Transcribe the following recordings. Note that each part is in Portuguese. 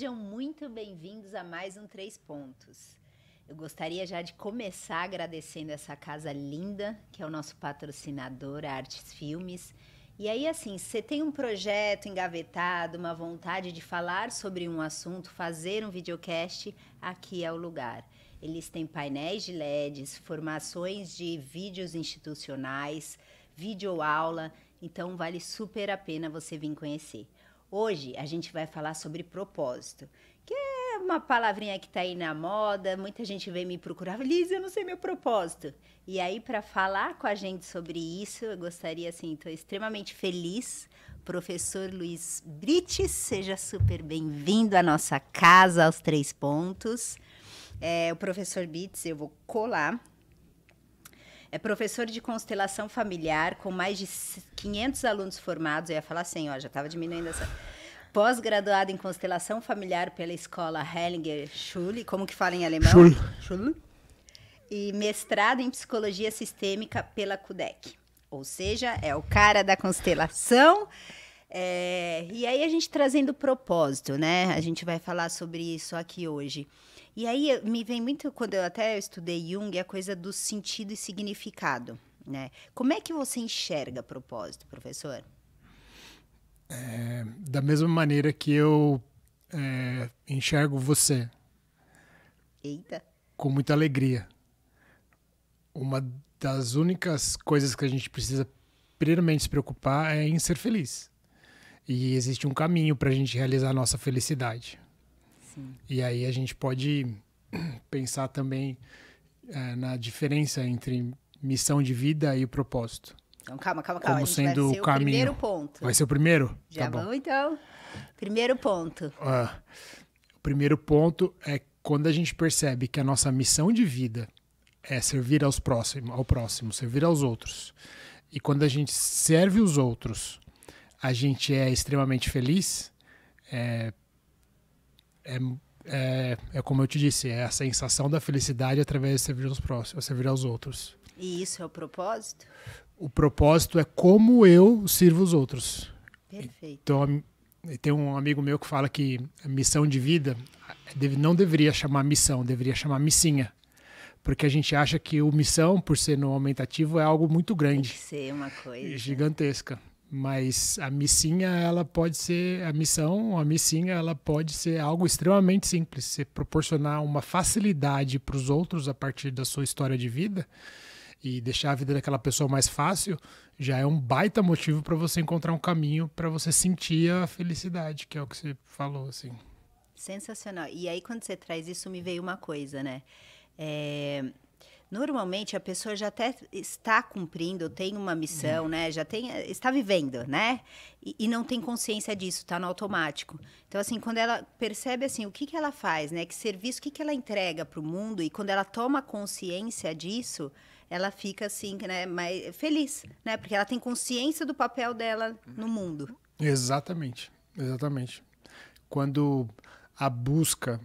Sejam muito bem-vindos a mais um Três Pontos. Eu gostaria já de começar agradecendo essa casa linda, que é o nosso patrocinador, Artes Filmes. E aí, assim, você tem um projeto engavetado, uma vontade de falar sobre um assunto, fazer um videocast, aqui é o lugar. Eles têm painéis de LEDs, formações de vídeos institucionais, videoaula, então vale super a pena você vir conhecer. Hoje a gente vai falar sobre propósito, que é uma palavrinha que está aí na moda, muita gente vem me procurar, Liz, eu não sei meu propósito. E aí, para falar com a gente sobre isso, eu gostaria, assim, estou extremamente feliz. Professor Luiz Brites, seja super bem-vindo à nossa casa, aos três pontos. É, o professor Bits, eu vou colar é professor de constelação familiar com mais de 500 alunos formados. Eu ia falar assim, ó, já estava diminuindo essa. Pós-graduado em constelação familiar pela escola Hellinger Schule, como que fala em alemão? Schule. E mestrado em psicologia sistêmica pela CUDEC. Ou seja, é o cara da constelação. É... e aí a gente trazendo propósito, né? A gente vai falar sobre isso aqui hoje. E aí me vem muito, quando eu até estudei Jung, a coisa do sentido e significado. Né? Como é que você enxerga propósito, professor? É, da mesma maneira que eu é, enxergo você. Eita! Com muita alegria. Uma das únicas coisas que a gente precisa primeiramente se preocupar é em ser feliz. E existe um caminho para a gente realizar a nossa felicidade. Sim. E aí a gente pode pensar também é, na diferença entre missão de vida e propósito. Então, calma, calma, calma. Como sendo vai ser o caminho. primeiro ponto. Vai ser o primeiro? Já tá bom. vamos, então. Primeiro ponto. Ah, o primeiro ponto é quando a gente percebe que a nossa missão de vida é servir aos próximos ao próximo, servir aos outros. E quando a gente serve os outros, a gente é extremamente feliz, é, é, é, é como eu te disse, é a sensação da felicidade através de servir aos próximos, servir aos outros. E isso é o propósito? O propósito é como eu sirvo os outros. Perfeito. Então, tem um amigo meu que fala que a missão de vida não deveria chamar missão, deveria chamar missinha. Porque a gente acha que o missão, por ser no aumentativo, é algo muito grande. Tem que ser uma coisa. Gigantesca. Mas a missinha, ela pode ser a missão, a missinha, ela pode ser algo extremamente simples, se proporcionar uma facilidade para os outros a partir da sua história de vida e deixar a vida daquela pessoa mais fácil, já é um baita motivo para você encontrar um caminho para você sentir a felicidade, que é o que você falou, assim. Sensacional. E aí, quando você traz isso, me veio uma coisa, né? É, Normalmente a pessoa já até está cumprindo, tem uma missão, uhum. né? Já tem, está vivendo, né? E, e não tem consciência disso, está no automático. Então assim, quando ela percebe assim, o que que ela faz, né? Que serviço, o que que ela entrega para o mundo e quando ela toma consciência disso, ela fica assim, né, mais feliz, né? Porque ela tem consciência do papel dela no mundo. Exatamente, exatamente. Quando a busca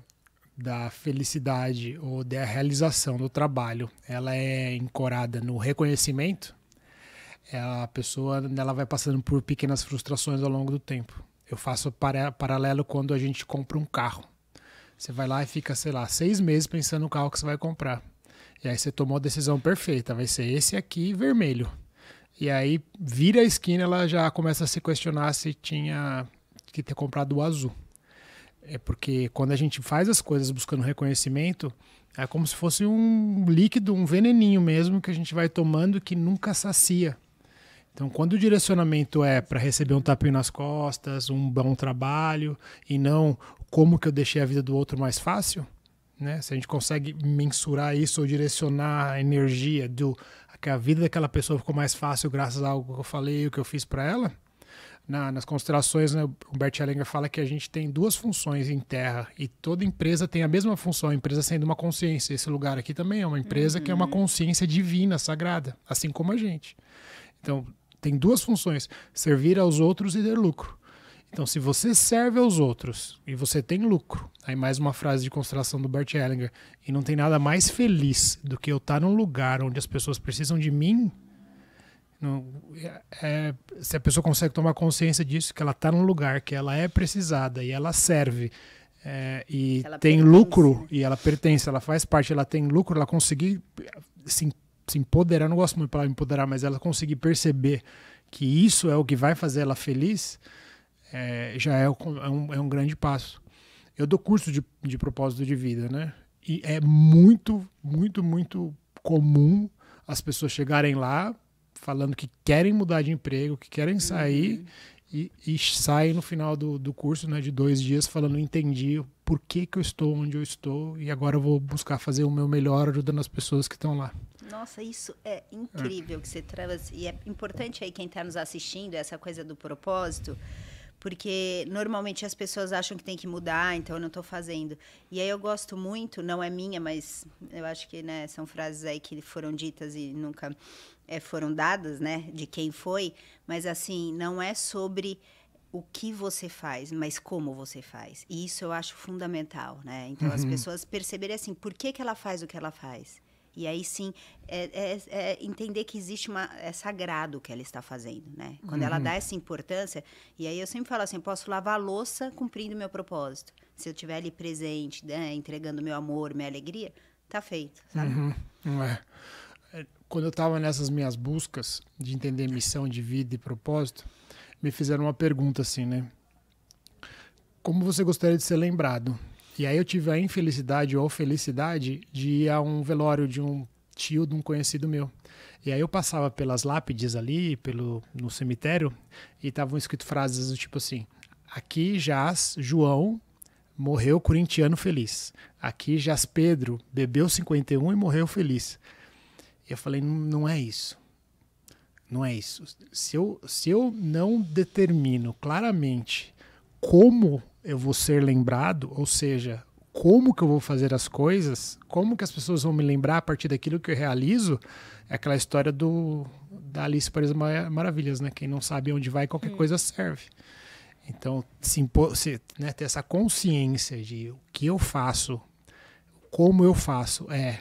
da felicidade ou da realização do trabalho, ela é encorada no reconhecimento, é a pessoa ela vai passando por pequenas frustrações ao longo do tempo. Eu faço para, paralelo quando a gente compra um carro. Você vai lá e fica, sei lá, seis meses pensando no carro que você vai comprar. E aí você tomou a decisão perfeita, vai ser esse aqui vermelho. E aí vira a esquina, ela já começa a se questionar se tinha que ter comprado o azul. É porque quando a gente faz as coisas buscando reconhecimento, é como se fosse um líquido, um veneninho mesmo que a gente vai tomando que nunca sacia. Então, quando o direcionamento é para receber um tapinho nas costas, um bom trabalho, e não como que eu deixei a vida do outro mais fácil, né? se a gente consegue mensurar isso ou direcionar a energia do que a vida daquela pessoa ficou mais fácil graças a algo que eu falei, o que eu fiz para ela, na, nas constelações, né, o Bert Hellinger fala que a gente tem duas funções em Terra e toda empresa tem a mesma função, a empresa sendo uma consciência. Esse lugar aqui também é uma empresa uhum. que é uma uhum. consciência divina, sagrada, assim como a gente. Então, tem duas funções: servir aos outros e ter lucro. Então, se você serve aos outros e você tem lucro, aí mais uma frase de constelação do Bert Hellinger, e não tem nada mais feliz do que eu estar num lugar onde as pessoas precisam de mim não, é, é, se a pessoa consegue tomar consciência disso, que ela está num lugar, que ela é precisada e ela serve é, e ela tem pertence. lucro e ela pertence, ela faz parte, ela tem lucro, ela conseguir se, se empoderar, não gosto muito para empoderar, mas ela conseguir perceber que isso é o que vai fazer ela feliz, é, já é, é um, é um grande passo. Eu dou curso de, de propósito de vida, né? E é muito, muito, muito comum as pessoas chegarem lá falando que querem mudar de emprego, que querem sair uhum. e, e, saem no final do, do curso, né, de dois dias, falando entendi por que, que eu estou onde eu estou e agora eu vou buscar fazer o meu melhor ajudando as pessoas que estão lá. Nossa, isso é, é. incrível é. que você traz e é importante aí quem está nos assistindo essa coisa do propósito. Porque normalmente as pessoas acham que tem que mudar, então eu não estou fazendo. E aí eu gosto muito, não é minha, mas eu acho que né, são frases aí que foram ditas e nunca é, foram dadas, né? De quem foi. Mas assim, não é sobre o que você faz, mas como você faz. E isso eu acho fundamental, né? Então uhum. as pessoas perceberem assim, por que, que ela faz o que ela faz? E aí sim, é, é, é entender que existe uma. É sagrado o que ela está fazendo, né? Quando uhum. ela dá essa importância. E aí eu sempre falo assim: posso lavar a louça cumprindo meu propósito. Se eu estiver ali presente, né, entregando meu amor, minha alegria, tá feito, sabe? Uhum. É. é quando eu estava nessas minhas buscas de entender missão de vida e propósito, me fizeram uma pergunta assim, né? Como você gostaria de ser lembrado? E aí eu tive a infelicidade ou felicidade de ir a um velório de um tio de um conhecido meu. E aí eu passava pelas lápides ali, pelo no cemitério, e estavam escrito frases do tipo assim: aqui jaz João, morreu corintiano feliz. Aqui jaz Pedro, bebeu 51 e morreu feliz. E eu falei: não é isso. Não é isso. Se eu, se eu não determino claramente como eu vou ser lembrado, ou seja, como que eu vou fazer as coisas, como que as pessoas vão me lembrar a partir daquilo que eu realizo, é aquela história do da Alice Paris Maravilhas, né? Quem não sabe onde vai, qualquer hum. coisa serve. Então, se, se né, ter essa consciência de o que eu faço, como eu faço, é,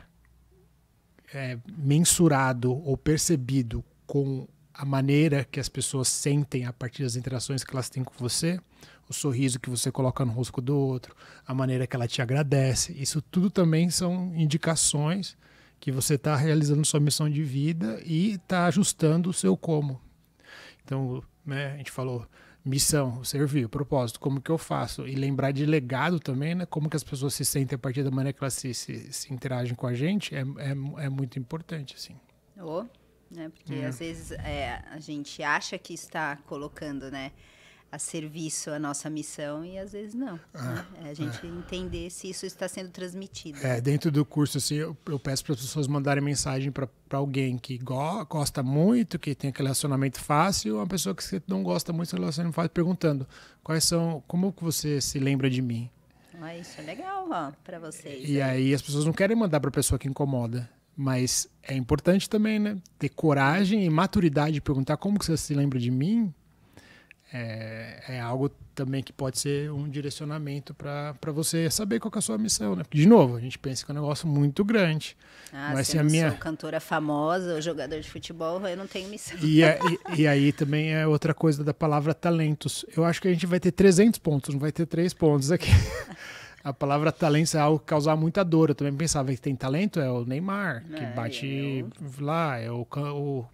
é mensurado ou percebido com a maneira que as pessoas sentem a partir das interações que elas têm com você, o sorriso que você coloca no rosto do outro, a maneira que ela te agradece. Isso tudo também são indicações que você está realizando sua missão de vida e está ajustando o seu como. Então, né, a gente falou missão, servir, propósito, como que eu faço? E lembrar de legado também, né? Como que as pessoas se sentem a partir da maneira que elas se, se, se interagem com a gente é, é, é muito importante, assim. Oh, né? Porque é. às vezes é, a gente acha que está colocando, né? a serviço à nossa missão e às vezes não. É, né? É a é. gente é. entender se isso está sendo transmitido. É, dentro do curso, assim, eu, eu peço para as pessoas mandarem mensagem para alguém que go gosta muito, que tem aquele relacionamento fácil, uma pessoa que não gosta muito do relacionamento fácil, perguntando quais são, como que você se lembra de mim? Ah, isso é legal, ó, para vocês. E é. aí as pessoas não querem mandar para a pessoa que incomoda. Mas é importante também, né? Ter coragem e maturidade de perguntar como que você se lembra de mim é, é, algo também que pode ser um direcionamento para você saber qual é a sua missão, né? Porque, de novo, a gente pensa que é um negócio muito grande. Ah, mas se eu minha... sou cantora famosa ou jogador de futebol, eu não tenho missão. E, é, e, e, aí também é outra coisa da palavra talentos. Eu acho que a gente vai ter 300 pontos, não vai ter três pontos aqui. a palavra talento é algo que causava muita dor. Eu também pensava que tem talento, é o Neymar, que é, bate eu... É lá, é o, o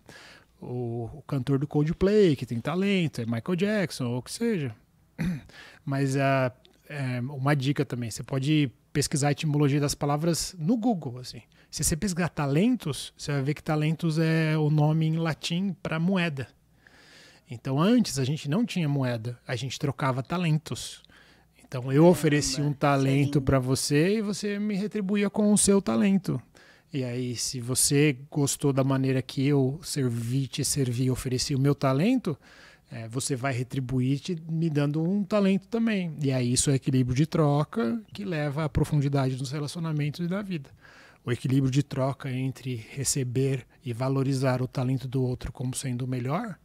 o, o cantor do Coldplay, que tem talento, é Michael Jackson, ou o que seja. Mas a, ah, é, uma dica também, você pode pesquisar a etimologia das palavras no Google, assim. Se você pesquisar talentos, você vai ver que talentos é o nome em latim para moeda. Então antes a gente não tinha moeda, a gente trocava talentos. Então eu ofereci um é talento para você e você me retribuía com o seu talento. E aí, se você gostou da maneira que eu servi, te servi, ofereci o meu talento, é, você vai retribuir te, me dando um talento também. E aí, isso é equilíbrio de troca que leva à profundidade dos relacionamentos e da vida. O equilíbrio de troca entre receber e valorizar o talento do outro como sendo o melhor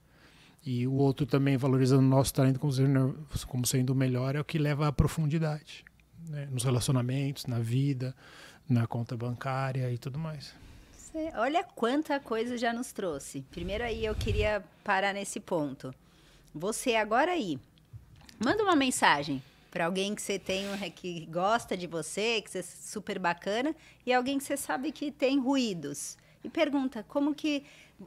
e o outro também valorizando o nosso talento como sendo, como sendo o melhor é o que leva à profundidade né? nos relacionamentos, na vida, na conta bancária e tudo mais. Olha quanta coisa já nos trouxe. Primeiro aí eu queria parar nesse ponto. Você agora aí, manda uma mensagem para alguém que você tem que gosta de você, que você é super bacana, e alguém que você sabe que tem ruídos. E pergunta como que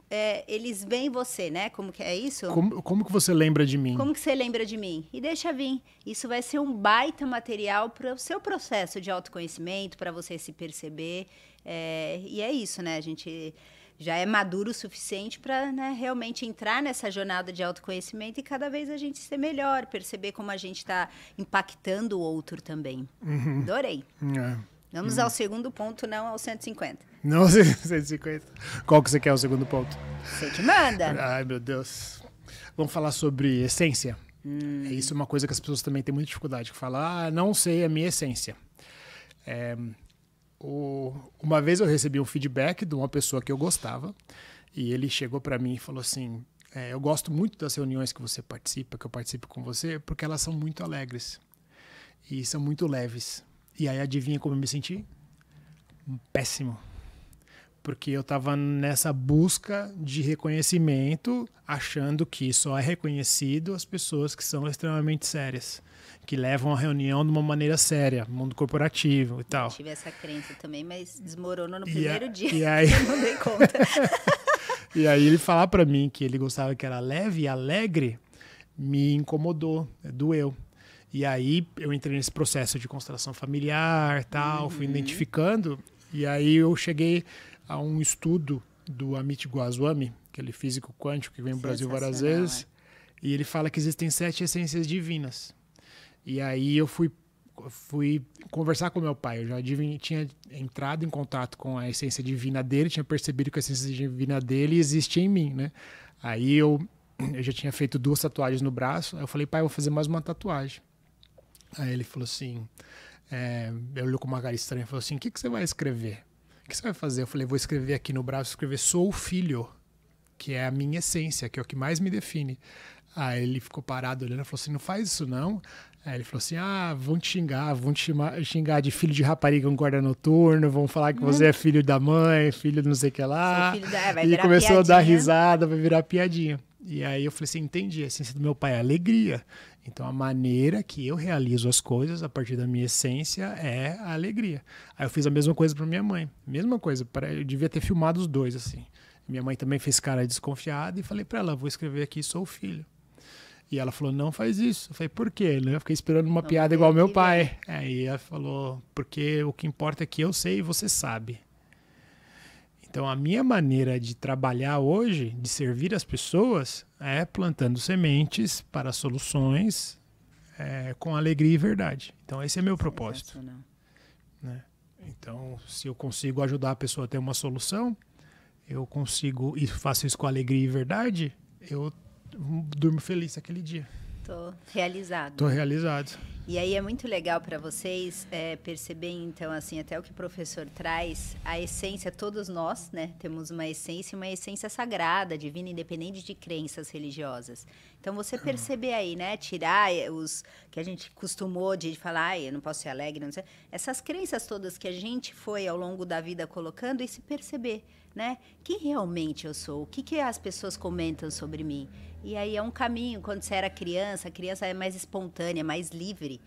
é, eles veem você, né? Como que é isso? Como, como que você lembra de mim? Como que você lembra de mim? E deixa vir. Isso vai ser um baita material para o seu processo de autoconhecimento, para você se perceber. É, e é isso, né? A gente já é maduro o suficiente para né, realmente entrar nessa jornada de autoconhecimento e cada vez a gente ser melhor, perceber como a gente está impactando o outro também. Uhum. Adorei. É. Vamos uhum. ao segundo ponto, não ao 150. Não, 150. Qual que você quer o segundo ponto? Você que manda. Ai, meu Deus. Vamos falar sobre essência. Hum. É isso é uma coisa que as pessoas também têm muita dificuldade. Falar, ah, não sei a minha essência. É, o, uma vez eu recebi um feedback de uma pessoa que eu gostava e ele chegou para mim e falou assim: é, Eu gosto muito das reuniões que você participa, que eu participo com você, porque elas são muito alegres e são muito leves. E aí adivinha como eu me senti? Péssimo porque eu estava nessa busca de reconhecimento, achando que só é reconhecido as pessoas que são extremamente sérias, que levam a reunião de uma maneira séria, mundo corporativo e tal. Eu tive essa crença também, mas desmoronou no e primeiro a, dia. E aí... Eu não dei conta. e aí ele falar para mim que ele gostava que era leve e alegre me incomodou, doeu. E aí eu entrei nesse processo de constelação familiar, tal, uhum. fui identificando e aí eu cheguei a um estudo do Amit Goswami, aquele é físico quântico que vem no Brasil várias é vezes, é? e ele fala que existem sete essências divinas. E aí eu fui fui conversar com meu pai. Eu já tinha entrado em contato com a essência divina dele, tinha percebido que a essência divina dele existe em mim, né? Aí eu, eu já tinha feito duas tatuagens no braço. Aí eu falei, pai, eu vou fazer mais uma tatuagem. Aí ele falou assim: é, eu olhou com uma cara estranha e falou assim: o que, que você vai escrever? que você vai fazer? Eu falei, vou escrever aqui no braço, escrever sou filho, que é a minha essência, que é o que mais me define. Aí ele ficou parado olhando e falou assim: não faz isso não. Aí ele falou assim: ah, vão te xingar, vão te xingar de filho de rapariga com guarda noturno, vão falar que hum. você é filho da mãe, filho não sei o que lá. Da... É, e começou piadinha. a dar risada, vai virar piadinha. E aí eu falei assim, entendi, a essência do meu pai é alegria. Então a maneira que eu realizo as coisas a partir da minha essência é a alegria. Aí eu fiz a mesma coisa para minha mãe. Mesma coisa, para eu devia ter filmado os dois assim. Minha mãe também fez cara desconfiada e falei para ela, vou escrever aqui sou filho. E ela falou, não faz isso. Eu falei, por quê? Né? Eu fiquei esperando uma não piada igual meu pai. Aí é, ela falou, porque o que importa é que eu sei e você sabe. Então, a minha maneira de trabalhar hoje, de servir as pessoas, é plantando sementes para soluções é, com alegria e verdade. Então, esse é meu propósito. Né? Então, se eu consigo ajudar a pessoa a ter uma solução, eu consigo e faço isso com alegria e verdade, eu durmo feliz aquele dia. Tô realizado. Tô realizado. E aí é muito legal para vocês é, perceber, então, assim, até o que o professor traz, a essência, todos nós, né, temos uma essência, uma essência sagrada, divina, independente de crenças religiosas. Então, você uhum. perceber aí, né, tirar eh, os que a gente costumou de falar, ah, eu não posso ser alegre, não sei, essas crenças todas que a gente foi ao longo da vida colocando e se perceber né? Quem realmente eu sou? O que, que as pessoas comentam sobre mim? E aí é um caminho, quando você era criança, a criança é mais espontânea, mais livre.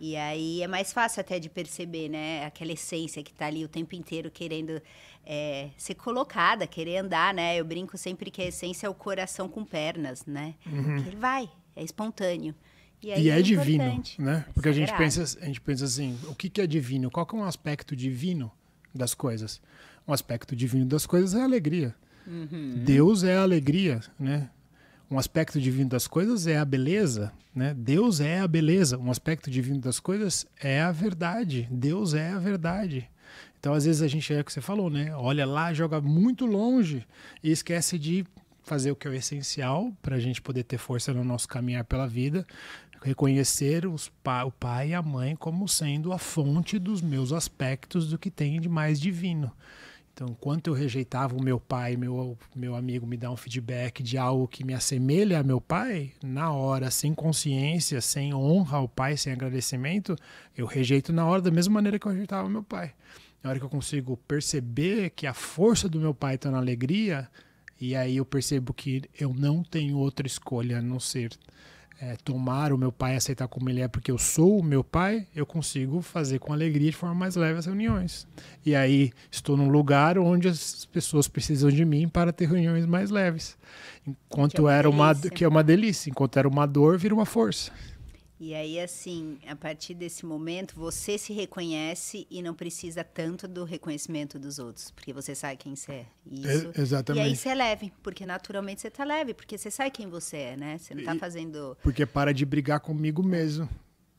E aí é mais fácil até de perceber, né? Aquela essência que está ali o tempo inteiro querendo é, ser colocada, querer andar, né? Eu brinco sempre que a essência é o coração com pernas, né? Uhum. ele vai, é espontâneo. E, e é, é divino, né? É Porque a gente, pensa, a gente pensa assim, o que, que é divino? Qual que é um aspecto divino das coisas? um aspecto divino das coisas é a alegria. Uhum. Deus é a alegria, né? Um aspecto divino das coisas é a beleza, né? Deus é a beleza. Um aspecto divino das coisas é a verdade. Deus é a verdade. Então, às vezes a gente é o que você falou, né? Olha lá, joga muito longe e esquece de fazer o que é o essencial para a gente poder ter força no nosso caminhar pela vida, reconhecer pa o pai e a mãe como sendo a fonte dos meus aspectos do que tem de mais divino. Então, quanto eu rejeitava o meu pai, meu, meu amigo me dar um feedback de algo que me assemelha a meu pai, na hora, sem consciência, sem honra ao pai, sem agradecimento, eu rejeito na hora da mesma maneira que eu rejeitava meu pai. Na hora que eu consigo perceber que a força do meu pai está na alegria, e aí eu percebo que eu não tenho outra escolha a não ser é, tomar o meu pai aceitar como ele é porque eu sou o meu pai, eu consigo fazer com alegria de forma mais leve as reuniões. E aí estou num lugar onde as pessoas precisam de mim para ter reuniões mais leves. Enquanto que é uma era delícia. uma que é uma delícia, enquanto era uma dor, vira uma força. E aí, assim, a partir desse momento, você se reconhece e não precisa tanto do reconhecimento dos outros, porque você sabe quem você é. é Isso. É, exatamente. E aí você é leve, porque naturalmente você tá leve, porque você sabe quem você é, né? Você não tá fazendo. Porque para de brigar comigo mesmo,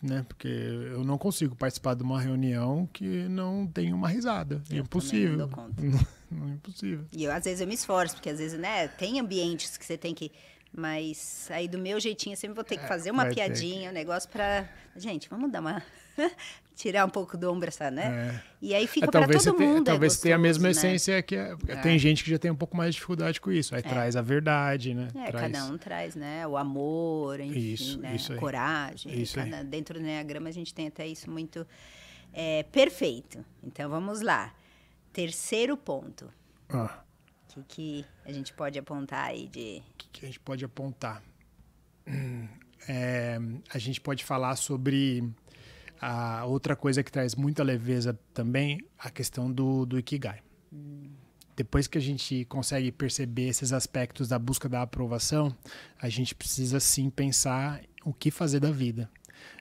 né? Porque eu não consigo participar de uma reunião que não tenha uma risada. É eu impossível. Não dou conta. não, não é impossível. E eu, às vezes eu me esforço, porque às vezes, né, tem ambientes que você tem que mas aí do meu jeitinho eu sempre vou ter que é, fazer uma Vai piadinha, que... um negócio para gente, vamos dar uma tirar um pouco do ombro essa, né? É. E aí fica é, para todo mundo. É talvez é gostoso, tenha a mesma né? essência que é, tem gente que já tem um pouco mais de dificuldade com isso. Aí é. traz a verdade, né? É, traz... cada um traz, né? O amor, enfim, isso, né? isso a coragem. Isso cada... Dentro do Enneagrama a gente tem até isso muito perfeito. Então vamos lá. Terceiro ponto. Ah. O que, que a gente pode apontar aí de. O que, que, a gente pode apontar? Hum, é, a gente pode falar sobre a outra coisa que traz muita leveza também, a questão do, do Ikigai. Hum. Depois que a gente consegue perceber esses aspectos da busca da aprovação, a gente precisa sim pensar o que fazer da vida.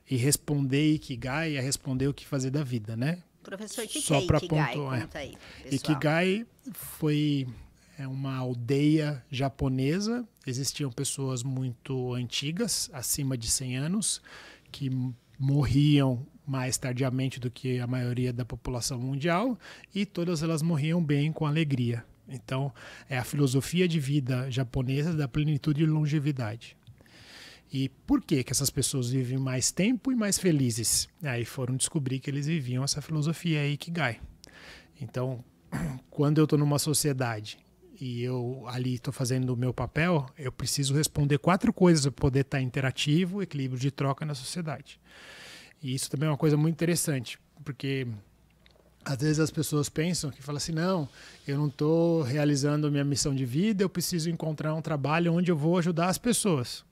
E responder Ikigai é responder o que fazer da vida, né? Professor, o que, Só que é Ikigai? Ponto, é. Conta aí, pessoal. Ikigai foi é uma aldeia japonesa. Existiam pessoas muito antigas, acima de 100 anos, que morriam mais tardiamente do que a maioria da população mundial e todas elas morriam bem com alegria. Então, é a filosofia de vida japonesa da plenitude e longevidade. E por que que essas pessoas vivem mais tempo e mais felizes? Aí foram descobrir que eles viviam essa filosofia Ikigai. Então, quando eu estou numa sociedade e eu ali estou fazendo o meu papel, eu preciso responder quatro coisas para poder estar tá interativo, equilíbrio de troca na sociedade. E isso também é uma coisa muito interessante, porque às vezes as pessoas pensam que falam assim: não, eu não estou realizando minha missão de vida, eu preciso encontrar um trabalho onde eu vou ajudar as pessoas.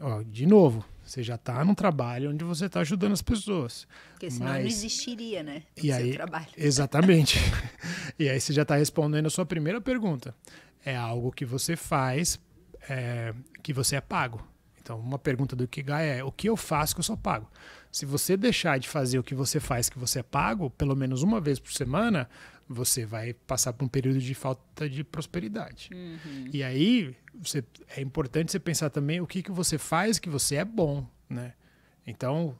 Ó, de novo, você já está num trabalho onde você está ajudando as pessoas. Porque senão mas... não existiria, né? E aí, trabalho. Exatamente. e aí você já está respondendo a sua primeira pergunta. É algo que você faz, é, que você é pago. Então, uma pergunta do Kigai é: o que eu faço que eu sou pago? Se você deixar de fazer o que você faz, que você é pago, pelo menos uma vez por semana, você vai passar por um período de falta de prosperidade. Uhum. E aí você, é importante você pensar também o que, que você faz que você é bom, né? Então,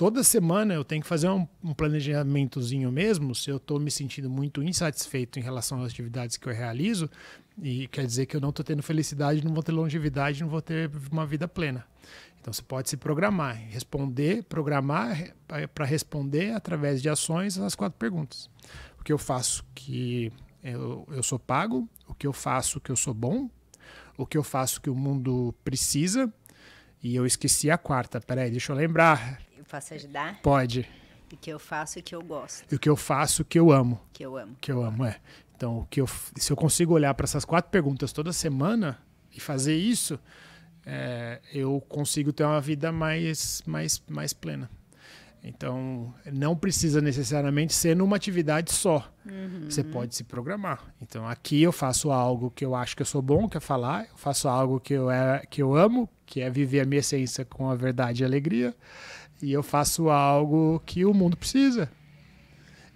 toda semana eu tenho que fazer um, um planejamentozinho mesmo, se eu estou me sentindo muito insatisfeito em relação às atividades que eu realizo, e quer dizer que eu não estou tendo felicidade, não vou ter longevidade, não vou ter uma vida plena. Então você pode se programar, responder, programar para responder através de ações as quatro perguntas. O que eu faço que eu, eu sou pago, o que eu faço que eu sou bom, o que eu faço que o mundo precisa, e eu esqueci a quarta. Peraí, deixa eu lembrar. Posso ajudar? Pode. E que eu faço o que eu gosto. E o que eu faço, o que eu amo. Que eu amo. Que eu amo, é. Então, o que eu, se eu consigo olhar para essas quatro perguntas toda semana e fazer isso, é, eu consigo ter uma vida mais, mais, mais plena. Então, não precisa necessariamente ser numa atividade só. Uhum. Você pode se programar. Então, aqui eu faço algo que eu acho que eu sou bom, que é falar. Eu faço algo que eu, é, que eu amo, que é viver a minha essência com a verdade e a alegria e eu faço algo que o mundo precisa.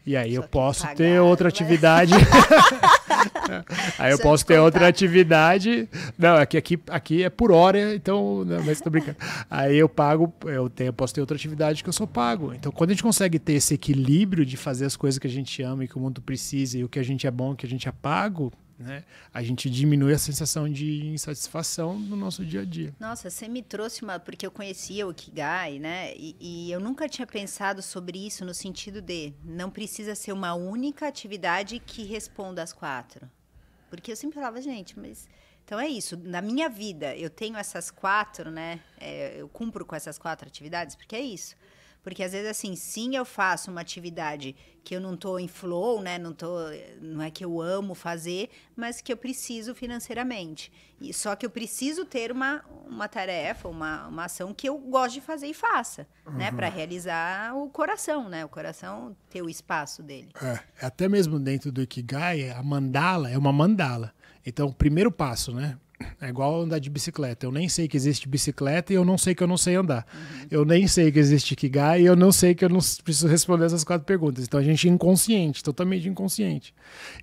E aí Só eu posso pagar, ter outra né? atividade. aí eu posso ter contar. outra atividade. Não, aqui, é aqui, aqui é por hora, então. Não, mas tô brincando. aí eu pago, eu, tenho, eu posso ter outra atividade que eu sou pago. Então, quando a gente consegue ter esse equilíbrio de fazer as coisas que a gente ama e que o mundo precisa, e o que a gente é bom, o que a gente é pago, né? A gente diminui a sensação de insatisfação no nosso dia a dia. Nossa, você me trouxe uma. Porque eu conhecia o kigai, né? E, e, eu nunca tinha pensado sobre isso no sentido de não precisa ser uma única atividade que responda às quatro. Porque eu sempre falava, gente, mas. Então é isso. Na minha vida, eu tenho essas quatro, né? É, eu cumpro com essas quatro atividades, porque é isso. Porque às vezes, assim, sim, eu faço uma atividade que eu não tô em flow, né? Não tô. Não é que eu amo fazer, mas que eu preciso financeiramente. E só que eu preciso ter uma, uma tarefa, uma, uma ação que eu gosto de fazer e faça, né, uhum. né? Para realizar o coração, né? O coração ter o espaço dele. É, é, até mesmo dentro do Ikigai, a mandala é uma mandala. Então, o primeiro passo, né? É igual andar de bicicleta. Eu nem sei que existe bicicleta e eu não sei que eu não sei andar. Uhum. Eu nem sei que existe Kigai e eu não sei que eu não preciso responder essas quatro perguntas. Então a gente é inconsciente, totalmente inconsciente.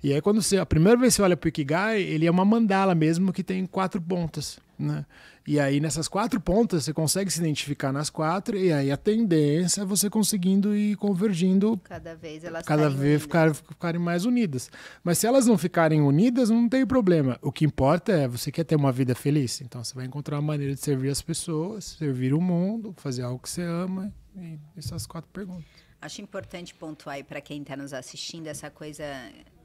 E aí quando você, a primeira vez que você olha para o Kigai, ele é uma mandala mesmo que tem quatro pontas. Né? E aí, nessas quatro pontas, você consegue se identificar nas quatro, e aí a tendência é você conseguindo ir convergindo. Cada vez elas Cada vez ficar, ficarem mais unidas. Mas se elas não ficarem unidas, não tem problema. O que importa é você quer ter uma vida feliz. Então você vai encontrar uma maneira de servir as pessoas, servir o mundo, fazer algo que você ama. E essas quatro perguntas. Acho importante pontuar aí para quem está nos assistindo essa coisa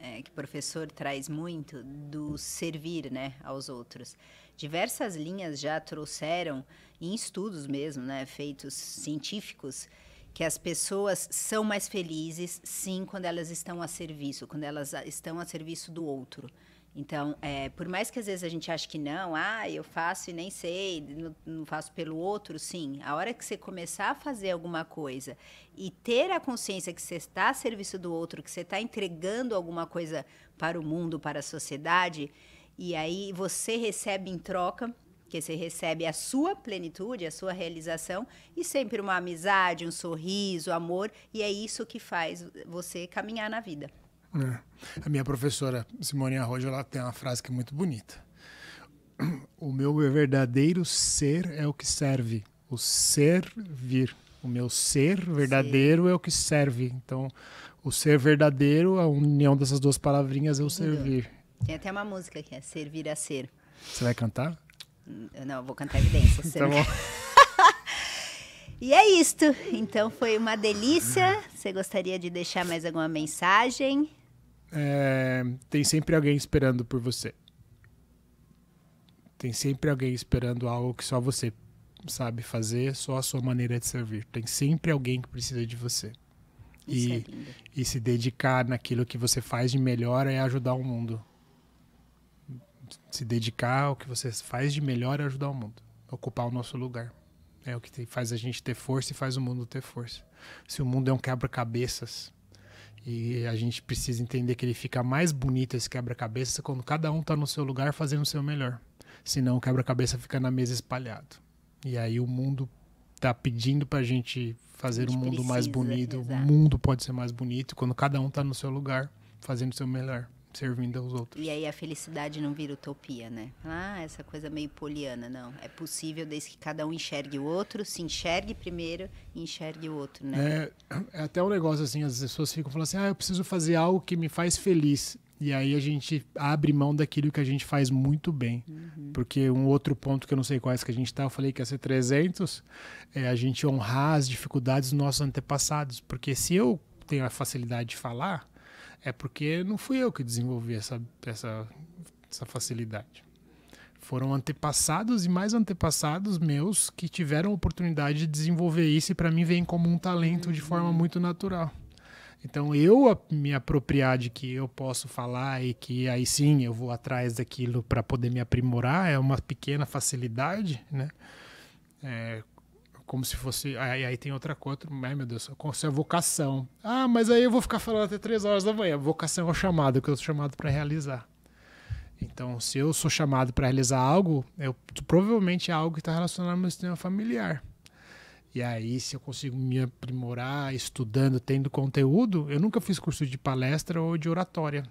é, que o professor traz muito do servir né, aos outros diversas linhas já trouxeram, em estudos mesmo, né, feitos científicos, que as pessoas são mais felizes, sim, quando elas estão a serviço, quando elas estão a serviço do outro. Então, é, por mais que às vezes a gente ache que não, ah, eu faço e nem sei, não, não, faço pelo outro, sim. A hora que você começar a fazer alguma coisa e ter a consciência que você está a serviço do outro, que você está entregando alguma coisa para o mundo, para a sociedade, e aí você recebe em troca que você recebe a sua plenitude, a sua realização e sempre uma amizade, um sorriso, amor, e é isso que faz você caminhar na vida. É. A minha professora Simone Arrojo ela tem uma frase que é muito bonita. O meu verdadeiro ser é o que serve, o servir. O meu ser verdadeiro Sim. é o que serve. Então, o ser verdadeiro, a união dessas duas palavrinhas é o servir. Tem até uma música que é Servir a Ser. Você vai cantar? Hum, não, vou cantar evidência. tá bom. e é isto. Então foi uma delícia. Você gostaria de deixar mais alguma mensagem? É, tem sempre alguém esperando por você. Tem sempre alguém esperando algo que só você sabe fazer, só a sua maneira de servir. Tem sempre alguém que precisa de você. Isso e, é e se dedicar naquilo que você faz de melhor é ajudar o mundo se dedicar ao que você faz de melhor é ajudar o mundo, ocupar o nosso lugar. É o que faz a gente ter força e faz o mundo ter força. Se o mundo é um quebra-cabeças e a gente precisa entender que ele fica mais bonito esse quebra-cabeça quando cada um está no seu lugar fazendo o seu melhor. Senão o quebra-cabeça fica na mesa espalhado. E aí o mundo está pedindo para a gente fazer um mundo precisa, mais bonito. Exatamente. O mundo pode ser mais bonito quando cada um está no seu lugar fazendo o seu melhor servindo aos outros. E aí a felicidade não vira utopia, né? Ah, essa coisa meio poliana, não. É possível desde que cada um enxergue o outro, se enxergue primeiro e enxergue o outro, né? É, é até um negócio assim, as pessoas ficam falando assim, ah, eu preciso fazer algo que me faz feliz. E aí a gente abre mão daquilo que a gente faz muito bem. Uhum. Porque um outro ponto que eu não sei quais que a gente tá, eu falei que ia ser 300, é a gente honrar as dificuldades dos nossos antepassados. Porque se eu tenho a facilidade de falar, é porque não fui eu que desenvolvi essa, essa, essa facilidade. Foram antepassados e mais antepassados meus que tiveram oportunidade de desenvolver isso e para mim vem como um talento de forma uhum. muito natural. Então eu me apropriar de que eu posso falar e que aí sim eu vou atrás daquilo para poder me aprimorar é uma pequena facilidade, né? É, como se fosse. Aí, aí tem outra coisa, ai meu Deus, isso é vocação. Ah, mas aí eu vou ficar falando até três horas da manhã. Vocação é o chamado que eu sou chamado para realizar. Então, se eu sou chamado para realizar algo, eu, provavelmente é algo que está relacionado ao meu sistema familiar. E aí, se eu consigo me aprimorar estudando, tendo conteúdo, eu nunca fiz curso de palestra ou de oratória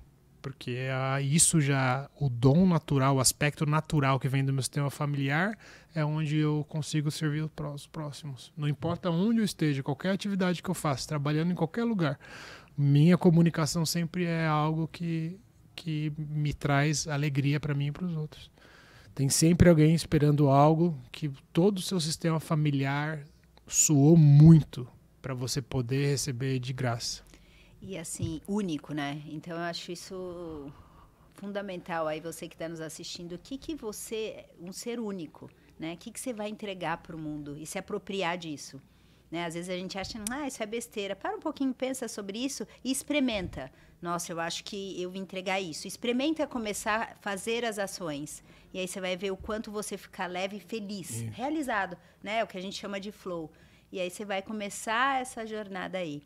porque ah, isso já, o dom natural, o aspecto natural que vem do meu sistema familiar, é onde eu consigo servir os próximos. Não importa onde eu esteja, qualquer atividade que eu faça, trabalhando em qualquer lugar, minha comunicação sempre é algo que, que me traz alegria para mim e para os outros. Tem sempre alguém esperando algo que todo o seu sistema familiar suou muito para você poder receber de graça. E assim, único, né? Então eu acho isso fundamental aí você que está nos assistindo. O que que você, é um ser único, né? O que que você vai entregar para o mundo e se apropriar disso? Né? Às vezes a gente acha, ah, isso é besteira. Para um pouquinho, pensa sobre isso e experimenta. Nossa, eu acho que eu vim entregar isso. Experimenta começar a fazer as ações. E aí você vai ver o quanto você fica leve e feliz, isso. realizado, né? É o que a gente chama de flow. E aí você vai começar essa jornada aí.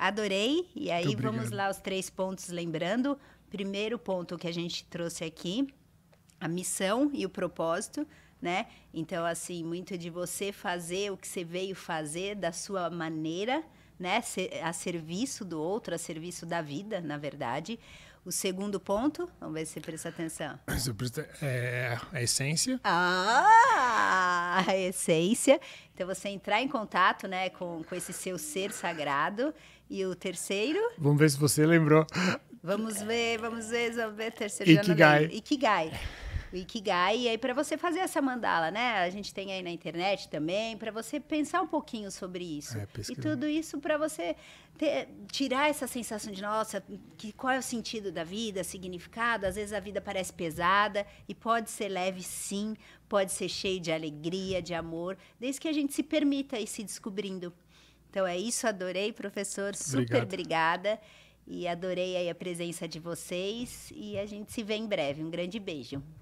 Adorei. E aí vamos lá os três pontos lembrando. Primeiro ponto que a gente trouxe aqui, a missão e o propósito, né? Então assim, muito de você fazer o que você veio fazer da sua maneira, né? A serviço do outro, a serviço da vida, na verdade. O segundo ponto, vamos ver se você presta atenção. É, é a essência. Ah! a essência. Então, você entrar em contato né, com, com esse seu ser sagrado. E o terceiro? Vamos ver se você lembrou. Vamos ver, vamos ver, vamos ver. Terceiro Ikigai. Ikigai o Ikigai. E aí, para você fazer essa mandala, né? A gente tem aí na internet também, para você pensar um pouquinho sobre isso. É, e tudo isso para você ter, tirar essa sensação de, nossa, que, qual é o sentido da vida, significado? Às vezes a vida parece pesada e pode ser leve, sim, pode ser cheio de alegria, de amor, desde que a gente se permita ir se descobrindo. Então é isso, adorei, professor. Super obrigada. E adorei aí a presença de vocês. E a gente se vê em breve. Um grande beijo.